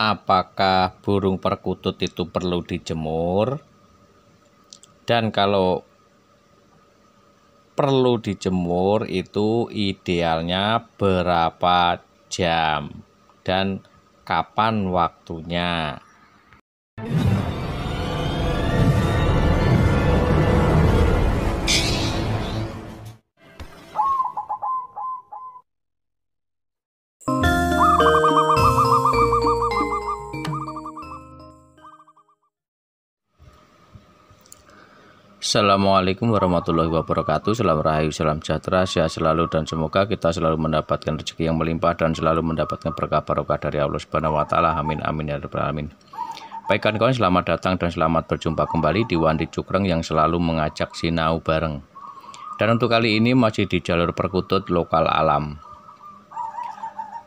apakah burung perkutut itu perlu dijemur dan kalau perlu dijemur itu idealnya berapa jam dan kapan waktunya Assalamualaikum warahmatullahi wabarakatuh Salam rahayu, salam sejahtera, sehat selalu dan semoga kita selalu mendapatkan rezeki yang melimpah dan selalu mendapatkan berkah barokah dari Allah Subhanahu wa taala. Amin amin ya rabbal alamin. Baik kawan-kawan, selamat datang dan selamat berjumpa kembali di Wandi Cukreng yang selalu mengajak sinau bareng. Dan untuk kali ini masih di jalur perkutut lokal alam.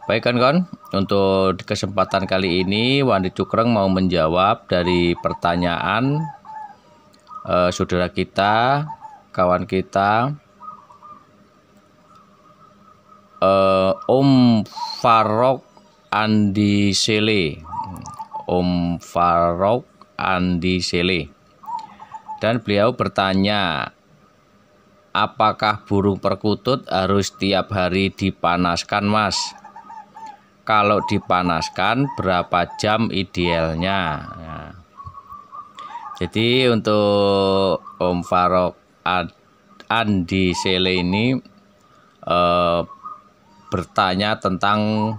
Baik kawan-kawan, untuk kesempatan kali ini Wandi Cukreng mau menjawab dari pertanyaan eh, saudara kita, kawan kita eh, Om Farok Andi Sele. Om Farok Andi Sele. Dan beliau bertanya, apakah burung perkutut harus tiap hari dipanaskan, Mas? Kalau dipanaskan, berapa jam idealnya? Nah, jadi untuk Om Farok Andi Sele ini eh, bertanya tentang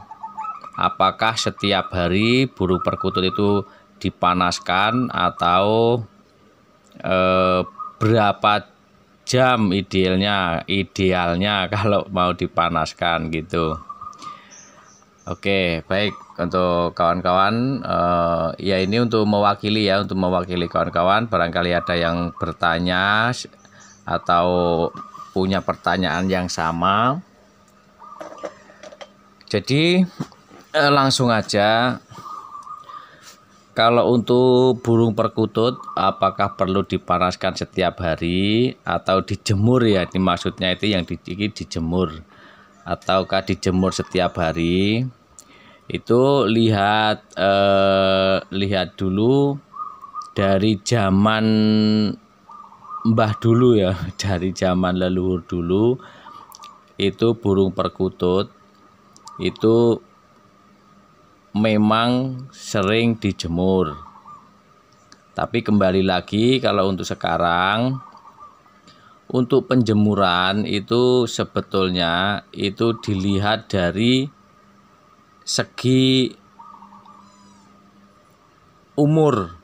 apakah setiap hari burung perkutut itu dipanaskan atau eh, berapa jam idealnya idealnya kalau mau dipanaskan gitu. Oke, baik untuk kawan-kawan, uh, ya ini untuk mewakili ya, untuk mewakili kawan-kawan. Barangkali ada yang bertanya atau punya pertanyaan yang sama. Jadi uh, langsung aja, kalau untuk burung perkutut, apakah perlu dipanaskan setiap hari atau dijemur ya? Ini maksudnya itu yang di, dijemur ataukah dijemur setiap hari itu lihat eh, lihat dulu dari zaman mbah dulu ya dari zaman leluhur dulu itu burung perkutut itu memang sering dijemur tapi kembali lagi kalau untuk sekarang untuk penjemuran itu sebetulnya itu dilihat dari segi umur.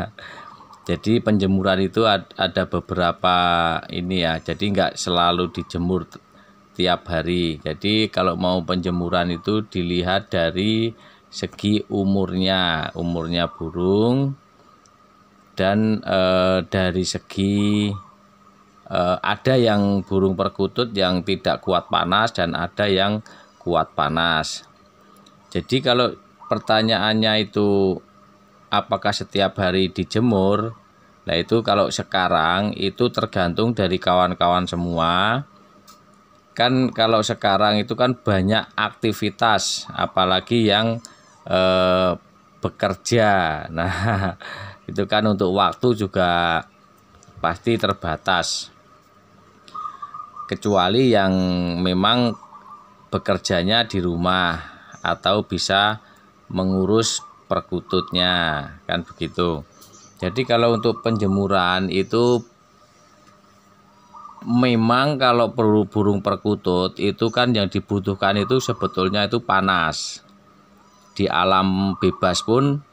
Jadi penjemuran itu ada beberapa ini ya. Jadi nggak selalu dijemur tiap hari. Jadi kalau mau penjemuran itu dilihat dari segi umurnya, umurnya burung dan e, dari segi Eh, ada yang burung perkutut yang tidak kuat panas dan ada yang kuat panas. Jadi kalau pertanyaannya itu apakah setiap hari dijemur? Nah, itu kalau sekarang itu tergantung dari kawan-kawan semua. Kan kalau sekarang itu kan banyak aktivitas apalagi yang eh, bekerja. Nah, itu kan untuk waktu juga pasti terbatas kecuali yang memang bekerjanya di rumah atau bisa mengurus perkututnya kan begitu jadi kalau untuk penjemuran itu memang kalau perlu burung perkutut itu kan yang dibutuhkan itu sebetulnya itu panas di alam bebas pun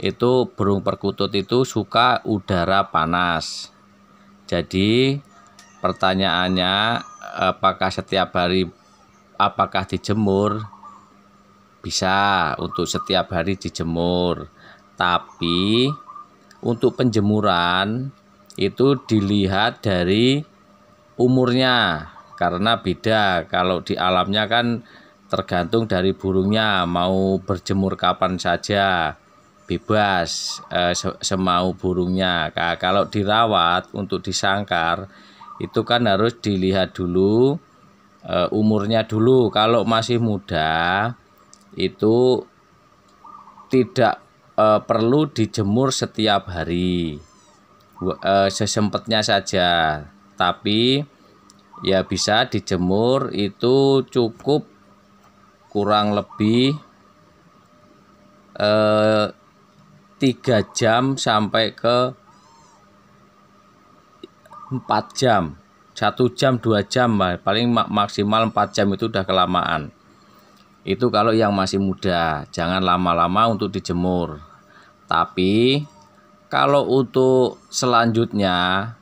itu burung perkutut itu suka udara panas jadi Pertanyaannya, apakah setiap hari apakah dijemur? Bisa untuk setiap hari dijemur. Tapi untuk penjemuran itu dilihat dari umurnya karena beda kalau di alamnya kan tergantung dari burungnya mau berjemur kapan saja bebas eh, semau burungnya kalau dirawat untuk disangkar itu kan harus dilihat dulu e, umurnya dulu kalau masih muda itu tidak e, perlu dijemur setiap hari e, eh, sesempatnya saja tapi ya bisa dijemur itu cukup kurang lebih tiga jam sampai ke 4 jam satu jam dua jam paling maksimal 4 jam itu udah kelamaan itu kalau yang masih muda jangan lama-lama untuk dijemur tapi kalau untuk selanjutnya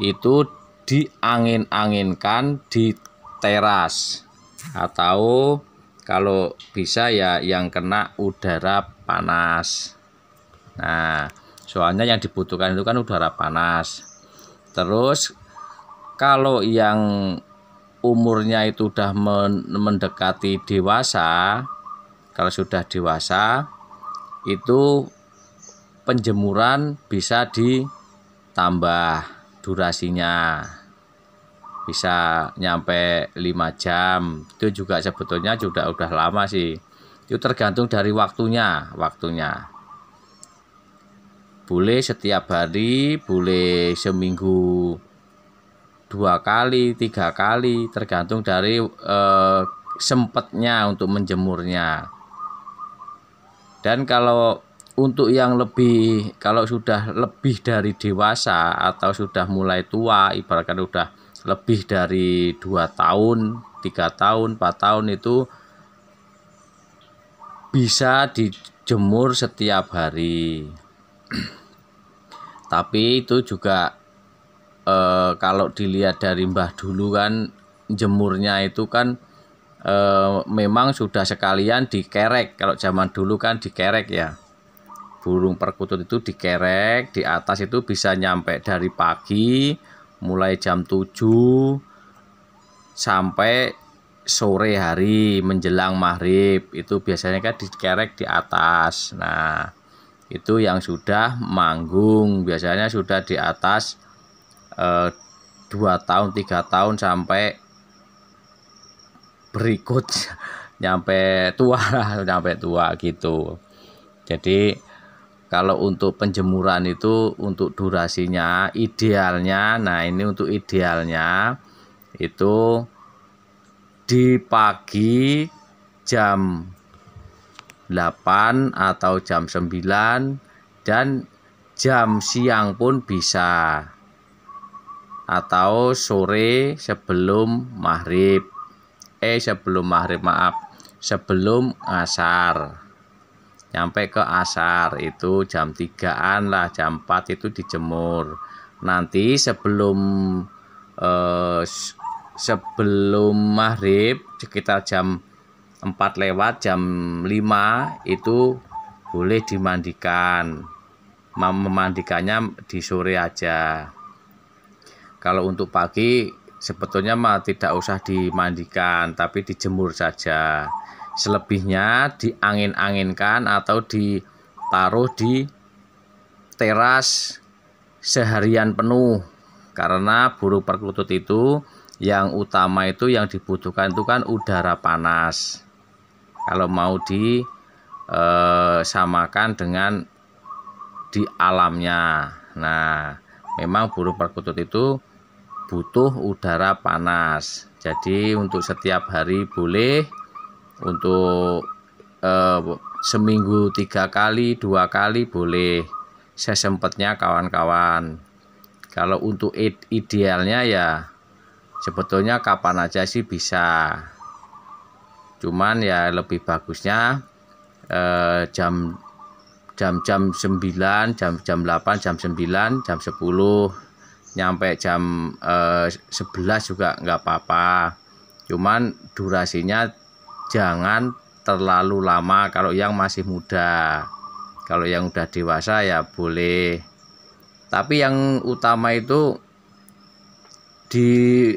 itu diangin-anginkan di teras atau kalau bisa ya yang kena udara panas nah soalnya yang dibutuhkan itu kan udara panas Terus kalau yang umurnya itu sudah mendekati dewasa, kalau sudah dewasa itu penjemuran bisa ditambah durasinya bisa nyampe 5 jam itu juga sebetulnya sudah udah lama sih itu tergantung dari waktunya waktunya boleh setiap hari boleh seminggu dua kali tiga kali tergantung dari eh, sempatnya untuk menjemurnya dan kalau untuk yang lebih kalau sudah lebih dari dewasa atau sudah mulai tua ibaratkan sudah lebih dari dua tahun tiga tahun empat tahun itu bisa dijemur setiap hari tapi itu juga e, kalau dilihat dari Mbah dulu kan jemurnya itu kan e, memang sudah sekalian dikerek kalau zaman dulu kan dikerek ya burung perkutut itu dikerek di atas itu bisa nyampe dari pagi mulai jam 7 sampai sore hari menjelang maghrib itu biasanya kan dikerek di atas nah itu yang sudah manggung biasanya sudah di atas eh, dua eh, tahun tiga tahun sampai berikut nyampe tua sampai tua gitu jadi kalau untuk penjemuran itu untuk durasinya idealnya nah ini untuk idealnya itu di pagi jam 8 atau jam 9 dan jam siang pun bisa atau sore sebelum maghrib eh sebelum maghrib maaf sebelum asar nyampe ke asar itu jam 3an lah jam 4 itu dijemur nanti sebelum eh, sebelum maghrib sekitar jam 4 lewat jam 5 itu boleh dimandikan memandikannya di sore aja kalau untuk pagi sebetulnya mah tidak usah dimandikan tapi dijemur saja selebihnya diangin-anginkan atau ditaruh di teras seharian penuh karena burung perkutut itu yang utama itu yang dibutuhkan itu kan udara panas kalau mau disamakan eh, dengan di alamnya nah memang burung perkutut itu butuh udara panas jadi untuk setiap hari boleh untuk eh, seminggu tiga kali dua kali boleh sesempatnya kawan-kawan kalau untuk idealnya ya sebetulnya kapan aja sih bisa cuman ya lebih bagusnya eh, jam jam-jam 9 jam-jam 8 jam 9 jam 10 nyampe jam eh, 11 juga nggak apa-apa cuman durasinya jangan terlalu lama kalau yang masih muda kalau yang udah dewasa ya boleh tapi yang utama itu di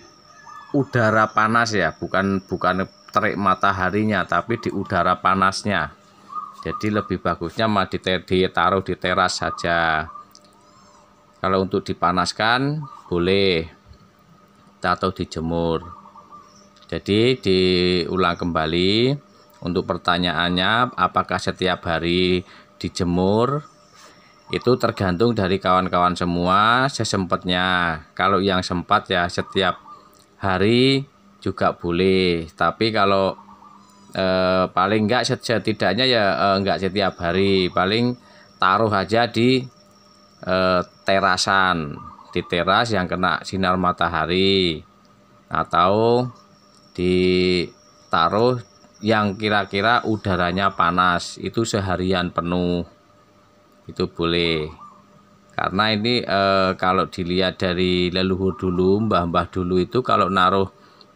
udara panas ya bukan bukan terik mataharinya tapi di udara panasnya jadi lebih bagusnya mah ditaruh di teras saja kalau untuk dipanaskan boleh atau dijemur jadi diulang kembali untuk pertanyaannya apakah setiap hari dijemur itu tergantung dari kawan-kawan semua sesempatnya kalau yang sempat ya setiap hari juga boleh tapi kalau eh, paling enggak setidaknya ya eh, enggak setiap hari paling taruh aja di eh, terasan di teras yang kena sinar matahari atau di taruh yang kira-kira udaranya panas itu seharian penuh itu boleh karena ini e, kalau dilihat dari leluhur dulu mbah-mbah dulu itu kalau naruh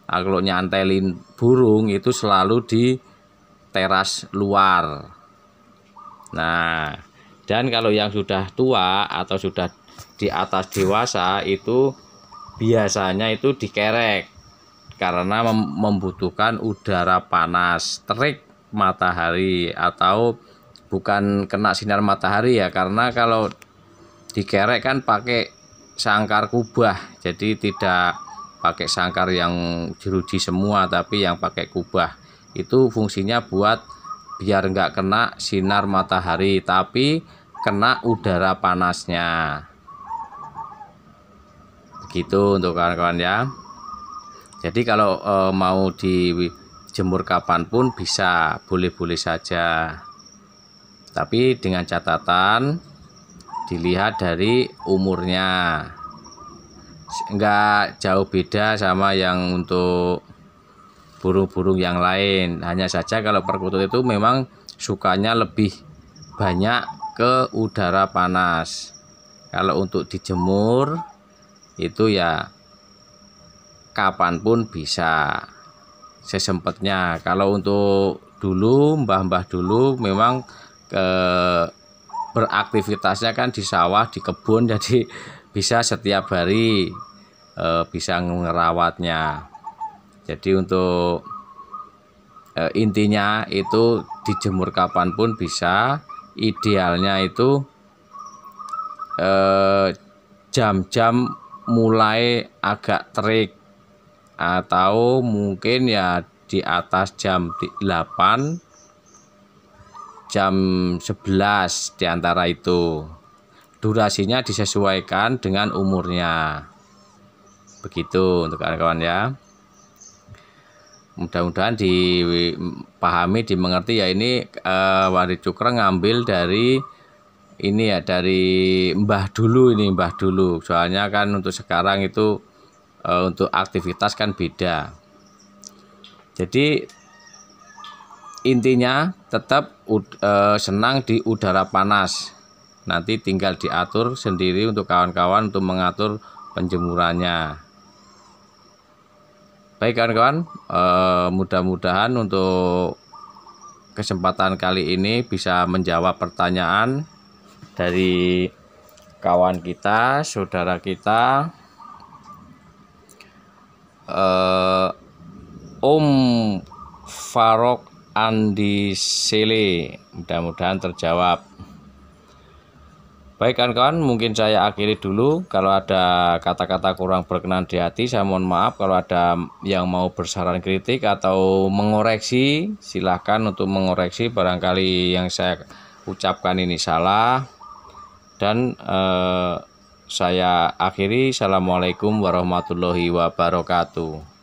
Nah, kalau nyantelin burung itu selalu di teras luar. Nah, dan kalau yang sudah tua atau sudah di atas dewasa itu biasanya itu dikerek karena membutuhkan udara panas, terik matahari atau bukan kena sinar matahari ya karena kalau dikerek kan pakai sangkar kubah jadi tidak pakai sangkar yang jeruji semua tapi yang pakai kubah itu fungsinya buat biar nggak kena sinar matahari tapi kena udara panasnya begitu untuk kawan-kawan ya jadi kalau e, mau dijemur pun bisa boleh-boleh saja tapi dengan catatan dilihat dari umurnya nggak jauh beda sama yang untuk burung-burung yang lain hanya saja kalau perkutut itu memang sukanya lebih banyak ke udara panas kalau untuk dijemur itu ya kapanpun bisa sesempatnya kalau untuk dulu mbah-mbah dulu memang ke eh, beraktivitasnya kan di sawah di kebun jadi bisa setiap hari e, bisa merawatnya jadi untuk e, intinya itu dijemur kapan pun bisa idealnya itu eh, jam-jam mulai agak terik atau mungkin ya di atas jam 8 jam 11 diantara itu durasinya disesuaikan dengan umurnya begitu untuk kawan-kawan ya mudah-mudahan dipahami dimengerti ya ini e, eh, wari cukra ngambil dari ini ya dari mbah dulu ini mbah dulu soalnya kan untuk sekarang itu e, untuk aktivitas kan beda jadi intinya tetap e, senang di udara panas nanti tinggal diatur sendiri untuk kawan-kawan untuk mengatur penjemurannya baik kawan-kawan eh, mudah-mudahan untuk kesempatan kali ini bisa menjawab pertanyaan dari kawan kita saudara kita eh, Om Farok Andi Sele mudah-mudahan terjawab Baik kawan-kawan, mungkin saya akhiri dulu. Kalau ada kata-kata kurang berkenan di hati, saya mohon maaf. Kalau ada yang mau bersaran kritik atau mengoreksi, silahkan untuk mengoreksi barangkali yang saya ucapkan ini salah. Dan eh, saya akhiri. Assalamualaikum warahmatullahi wabarakatuh.